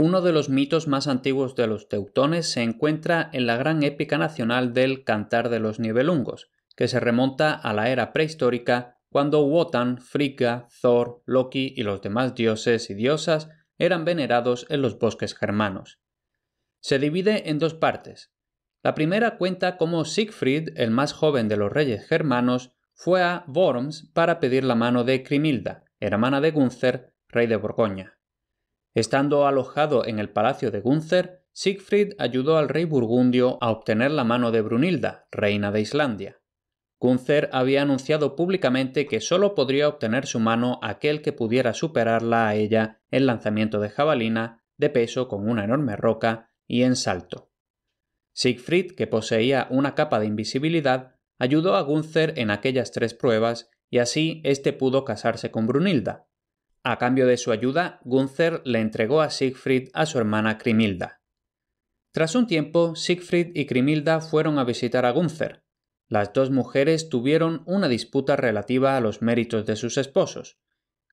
Uno de los mitos más antiguos de los teutones se encuentra en la gran épica nacional del Cantar de los Nibelungos, que se remonta a la era prehistórica cuando Wotan, Frigga, Thor, Loki y los demás dioses y diosas eran venerados en los bosques germanos. Se divide en dos partes. La primera cuenta cómo Siegfried, el más joven de los reyes germanos, fue a Worms para pedir la mano de Crimilda, hermana de Gunther, rey de Borgoña. Estando alojado en el palacio de Gunther, Siegfried ayudó al rey burgundio a obtener la mano de Brunilda, reina de Islandia. Gunther había anunciado públicamente que sólo podría obtener su mano aquel que pudiera superarla a ella en lanzamiento de jabalina, de peso con una enorme roca y en salto. Siegfried, que poseía una capa de invisibilidad, ayudó a Gunther en aquellas tres pruebas y así éste pudo casarse con Brunilda, a cambio de su ayuda, Gunther le entregó a Siegfried a su hermana Crimilda. Tras un tiempo, Siegfried y Crimilda fueron a visitar a Gunther. Las dos mujeres tuvieron una disputa relativa a los méritos de sus esposos.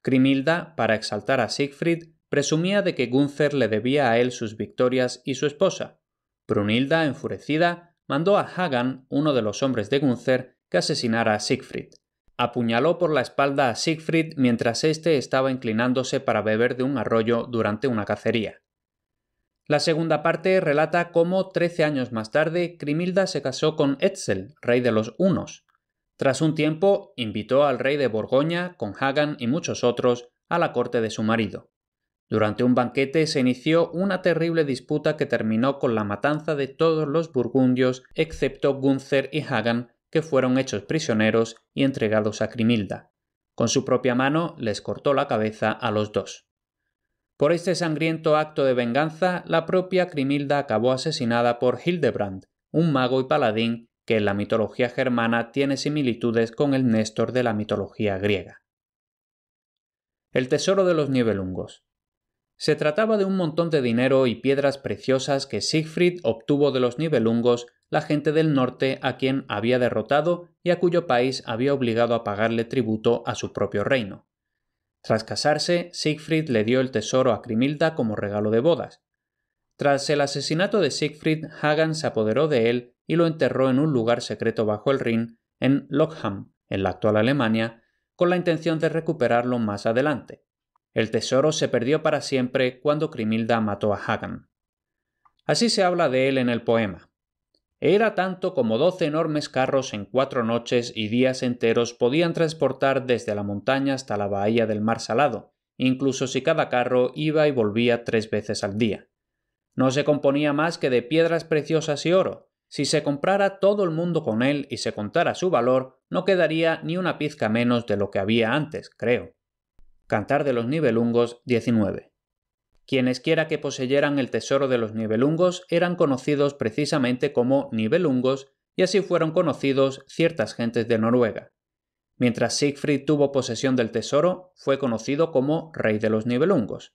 Crimilda, para exaltar a Siegfried, presumía de que Gunther le debía a él sus victorias y su esposa. Brunilda, enfurecida, mandó a Hagan, uno de los hombres de Gunther, que asesinara a Siegfried apuñaló por la espalda a Siegfried mientras éste estaba inclinándose para beber de un arroyo durante una cacería. La segunda parte relata cómo, trece años más tarde, Crimilda se casó con Etzel, rey de los Hunos. Tras un tiempo, invitó al rey de Borgoña, con Hagan y muchos otros, a la corte de su marido. Durante un banquete se inició una terrible disputa que terminó con la matanza de todos los burgundios, excepto Gunther y Hagan, que fueron hechos prisioneros y entregados a Crimilda. Con su propia mano les cortó la cabeza a los dos. Por este sangriento acto de venganza, la propia Crimilda acabó asesinada por Hildebrand, un mago y paladín que en la mitología germana tiene similitudes con el Néstor de la mitología griega. El tesoro de los niebelungos. Se trataba de un montón de dinero y piedras preciosas que Siegfried obtuvo de los Nibelungos, la gente del norte a quien había derrotado y a cuyo país había obligado a pagarle tributo a su propio reino. Tras casarse, Siegfried le dio el tesoro a Crimilda como regalo de bodas. Tras el asesinato de Siegfried, Hagen se apoderó de él y lo enterró en un lugar secreto bajo el Rin, en Lockham, en la actual Alemania, con la intención de recuperarlo más adelante. El tesoro se perdió para siempre cuando Crimilda mató a Hagan. Así se habla de él en el poema. Era tanto como doce enormes carros en cuatro noches y días enteros podían transportar desde la montaña hasta la bahía del mar salado, incluso si cada carro iba y volvía tres veces al día. No se componía más que de piedras preciosas y oro. Si se comprara todo el mundo con él y se contara su valor, no quedaría ni una pizca menos de lo que había antes, creo. Cantar de los Nibelungos 19. Quienes quiera que poseyeran el tesoro de los Nibelungos eran conocidos precisamente como Nibelungos y así fueron conocidos ciertas gentes de Noruega. Mientras Siegfried tuvo posesión del tesoro, fue conocido como Rey de los Nibelungos.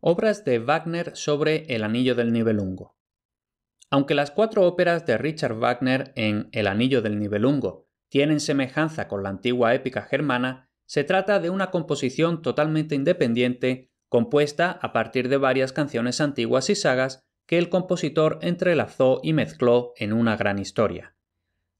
Obras de Wagner sobre el Anillo del Nibelungo. Aunque las cuatro óperas de Richard Wagner en El Anillo del Nibelungo tienen semejanza con la antigua épica germana, se trata de una composición totalmente independiente, compuesta a partir de varias canciones antiguas y sagas que el compositor entrelazó y mezcló en una gran historia.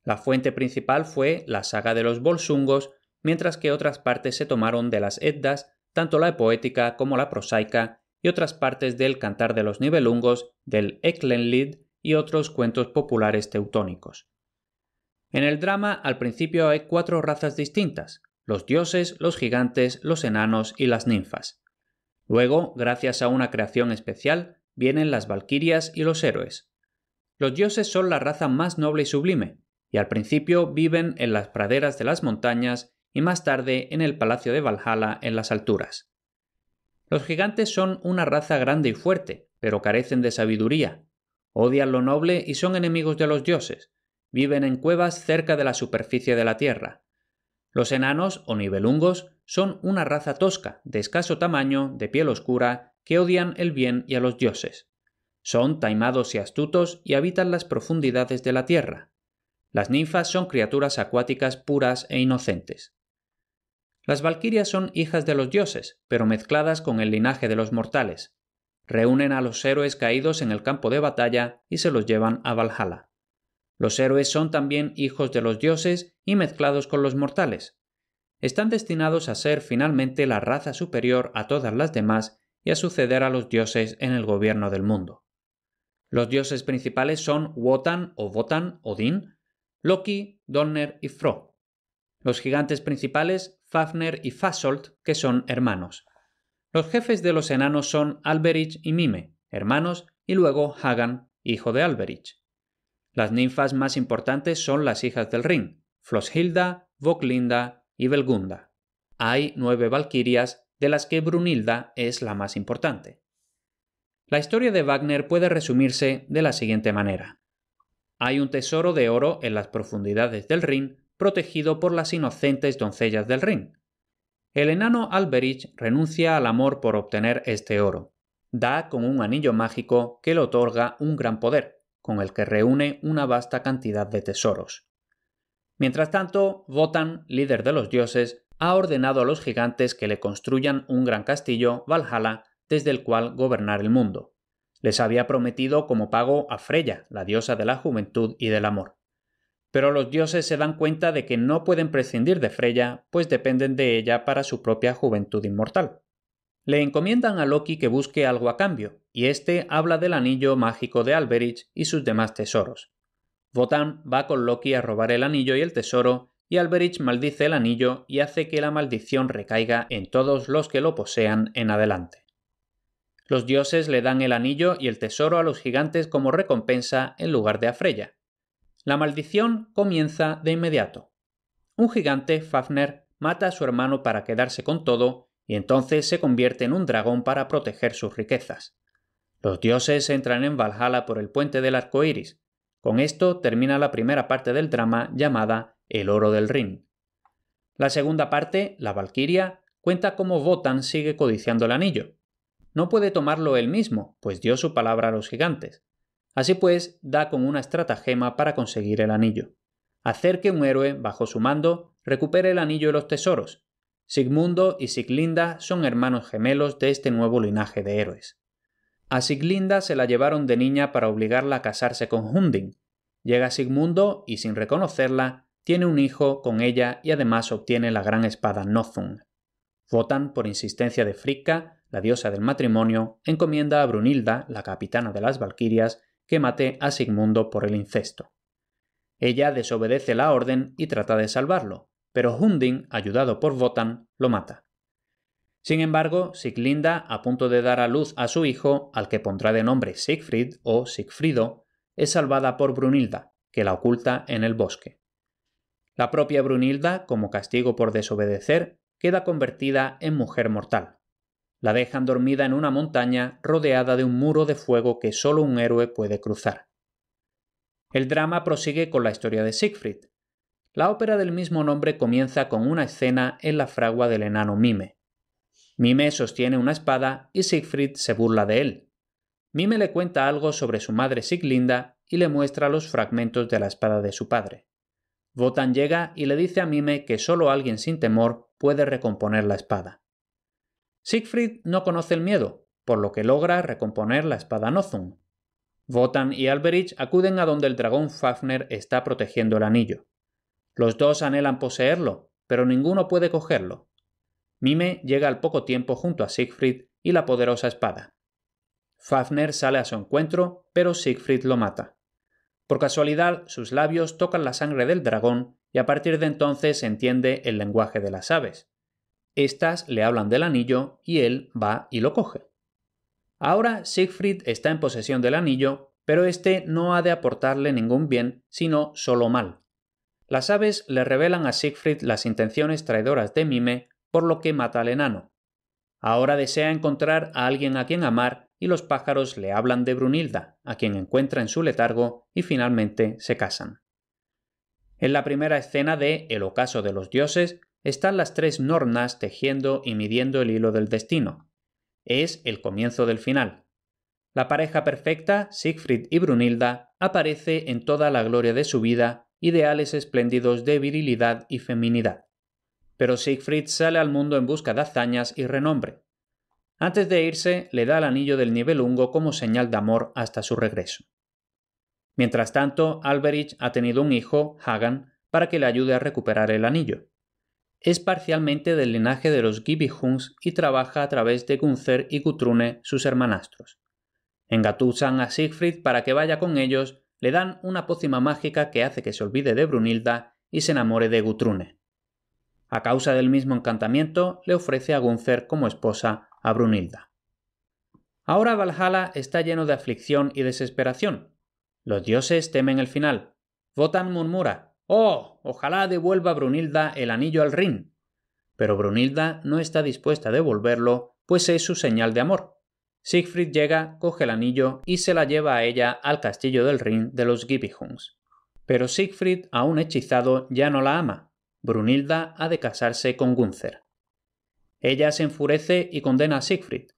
La fuente principal fue la saga de los Bolsungos, mientras que otras partes se tomaron de las Eddas, tanto la poética como la prosaica, y otras partes del Cantar de los Nibelungos, del Eklenlied y otros cuentos populares teutónicos. En el drama, al principio hay cuatro razas distintas, los dioses, los gigantes, los enanos y las ninfas. Luego, gracias a una creación especial, vienen las valquirias y los héroes. Los dioses son la raza más noble y sublime, y al principio viven en las praderas de las montañas y más tarde en el palacio de Valhalla en las alturas. Los gigantes son una raza grande y fuerte, pero carecen de sabiduría. Odian lo noble y son enemigos de los dioses. Viven en cuevas cerca de la superficie de la tierra. Los enanos o nivelungos son una raza tosca, de escaso tamaño, de piel oscura, que odian el bien y a los dioses. Son taimados y astutos y habitan las profundidades de la tierra. Las ninfas son criaturas acuáticas puras e inocentes. Las valquirias son hijas de los dioses, pero mezcladas con el linaje de los mortales. Reúnen a los héroes caídos en el campo de batalla y se los llevan a Valhalla. Los héroes son también hijos de los dioses y mezclados con los mortales. Están destinados a ser finalmente la raza superior a todas las demás y a suceder a los dioses en el gobierno del mundo. Los dioses principales son Wotan o Wotan, Odin, Loki, Donner y Fro. Los gigantes principales, Fafner y Fasolt, que son hermanos. Los jefes de los enanos son Alberich y Mime, hermanos, y luego Hagan, hijo de Alberich. Las ninfas más importantes son las hijas del Rin, Floshilda, Voglinda y Belgunda. Hay nueve valquirias, de las que Brunilda es la más importante. La historia de Wagner puede resumirse de la siguiente manera. Hay un tesoro de oro en las profundidades del Rin, protegido por las inocentes doncellas del Rin. El enano Alberich renuncia al amor por obtener este oro. Da con un anillo mágico que le otorga un gran poder, con el que reúne una vasta cantidad de tesoros. Mientras tanto, Votan, líder de los dioses, ha ordenado a los gigantes que le construyan un gran castillo, Valhalla, desde el cual gobernar el mundo. Les había prometido como pago a Freya, la diosa de la juventud y del amor. Pero los dioses se dan cuenta de que no pueden prescindir de Freya, pues dependen de ella para su propia juventud inmortal. Le encomiendan a Loki que busque algo a cambio, y este habla del anillo mágico de Alberich y sus demás tesoros. Votan va con Loki a robar el anillo y el tesoro, y Alberich maldice el anillo y hace que la maldición recaiga en todos los que lo posean en adelante. Los dioses le dan el anillo y el tesoro a los gigantes como recompensa en lugar de a Freya. La maldición comienza de inmediato. Un gigante, Fafner, mata a su hermano para quedarse con todo y entonces se convierte en un dragón para proteger sus riquezas. Los dioses entran en Valhalla por el puente del arco iris. Con esto termina la primera parte del drama llamada El oro del Rin. La segunda parte, La Valquiria, cuenta cómo Votan sigue codiciando el anillo. No puede tomarlo él mismo, pues dio su palabra a los gigantes. Así pues, da con una estratagema para conseguir el anillo. Hacer que un héroe, bajo su mando, recupere el anillo y los tesoros, Sigmundo y Siglinda son hermanos gemelos de este nuevo linaje de héroes. A Siglinda se la llevaron de niña para obligarla a casarse con Hunding. Llega Sigmundo y sin reconocerla, tiene un hijo con ella y además obtiene la gran espada Nothung. Votan por insistencia de Fricka, la diosa del matrimonio, encomienda a Brunilda, la capitana de las Valquirias, que mate a Sigmundo por el incesto. Ella desobedece la orden y trata de salvarlo, pero Hunding, ayudado por Wotan, lo mata. Sin embargo, Siglinda, a punto de dar a luz a su hijo, al que pondrá de nombre Siegfried o Sigfrido, es salvada por Brunilda, que la oculta en el bosque. La propia Brunilda, como castigo por desobedecer, queda convertida en mujer mortal. La dejan dormida en una montaña rodeada de un muro de fuego que solo un héroe puede cruzar. El drama prosigue con la historia de Siegfried, la ópera del mismo nombre comienza con una escena en la fragua del enano Mime. Mime sostiene una espada y Siegfried se burla de él. Mime le cuenta algo sobre su madre Siglinda y le muestra los fragmentos de la espada de su padre. Wotan llega y le dice a Mime que solo alguien sin temor puede recomponer la espada. Siegfried no conoce el miedo, por lo que logra recomponer la espada Nozum. Wotan y Alberich acuden a donde el dragón Fafner está protegiendo el anillo. Los dos anhelan poseerlo, pero ninguno puede cogerlo. Mime llega al poco tiempo junto a Siegfried y la poderosa espada. Fafner sale a su encuentro, pero Siegfried lo mata. Por casualidad, sus labios tocan la sangre del dragón y a partir de entonces entiende el lenguaje de las aves. Estas le hablan del anillo y él va y lo coge. Ahora Siegfried está en posesión del anillo, pero este no ha de aportarle ningún bien, sino solo mal. Las aves le revelan a Siegfried las intenciones traidoras de Mime, por lo que mata al enano. Ahora desea encontrar a alguien a quien amar y los pájaros le hablan de Brunilda, a quien encuentra en su letargo y finalmente se casan. En la primera escena de El ocaso de los dioses están las tres nornas tejiendo y midiendo el hilo del destino. Es el comienzo del final. La pareja perfecta, Siegfried y Brunilda, aparece en toda la gloria de su vida ideales espléndidos de virilidad y feminidad. Pero Siegfried sale al mundo en busca de hazañas y renombre. Antes de irse, le da el anillo del nivelungo como señal de amor hasta su regreso. Mientras tanto, Alberich ha tenido un hijo, Hagan, para que le ayude a recuperar el anillo. Es parcialmente del linaje de los Gibichungs y trabaja a través de Gunther y Gutrune, sus hermanastros. Engatusan a Siegfried para que vaya con ellos le dan una pócima mágica que hace que se olvide de Brunilda y se enamore de Gutrune. A causa del mismo encantamiento, le ofrece a Gunther como esposa a Brunilda. Ahora Valhalla está lleno de aflicción y desesperación. Los dioses temen el final. Votan murmura: ¡Oh! Ojalá devuelva Brunilda el anillo al Rin. Pero Brunilda no está dispuesta a devolverlo, pues es su señal de amor. Siegfried llega, coge el anillo y se la lleva a ella al castillo del Rin de los Gibbihungs. Pero Siegfried, aún hechizado, ya no la ama. Brunilda ha de casarse con Gunther. Ella se enfurece y condena a Siegfried.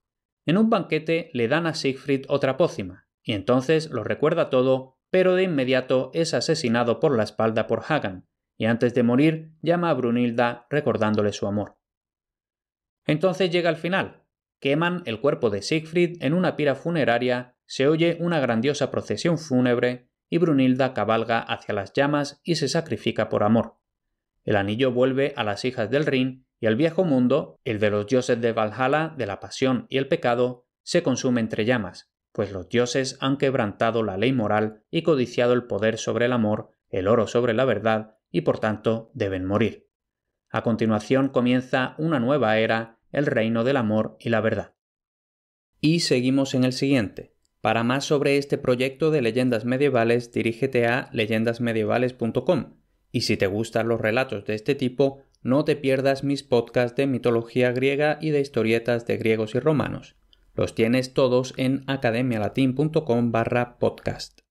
En un banquete le dan a Siegfried otra pócima, y entonces lo recuerda todo, pero de inmediato es asesinado por la espalda por Hagan, y antes de morir llama a Brunilda recordándole su amor. Entonces llega el final, queman el cuerpo de Siegfried en una pira funeraria, se oye una grandiosa procesión fúnebre y Brunilda cabalga hacia las llamas y se sacrifica por amor. El anillo vuelve a las hijas del Rin y el viejo mundo, el de los dioses de Valhalla, de la pasión y el pecado, se consume entre llamas, pues los dioses han quebrantado la ley moral y codiciado el poder sobre el amor, el oro sobre la verdad, y por tanto deben morir. A continuación comienza una nueva era el reino del amor y la verdad. Y seguimos en el siguiente. Para más sobre este proyecto de leyendas medievales, dirígete a leyendasmedievales.com. Y si te gustan los relatos de este tipo, no te pierdas mis podcasts de mitología griega y de historietas de griegos y romanos. Los tienes todos en academialatin.com barra podcast.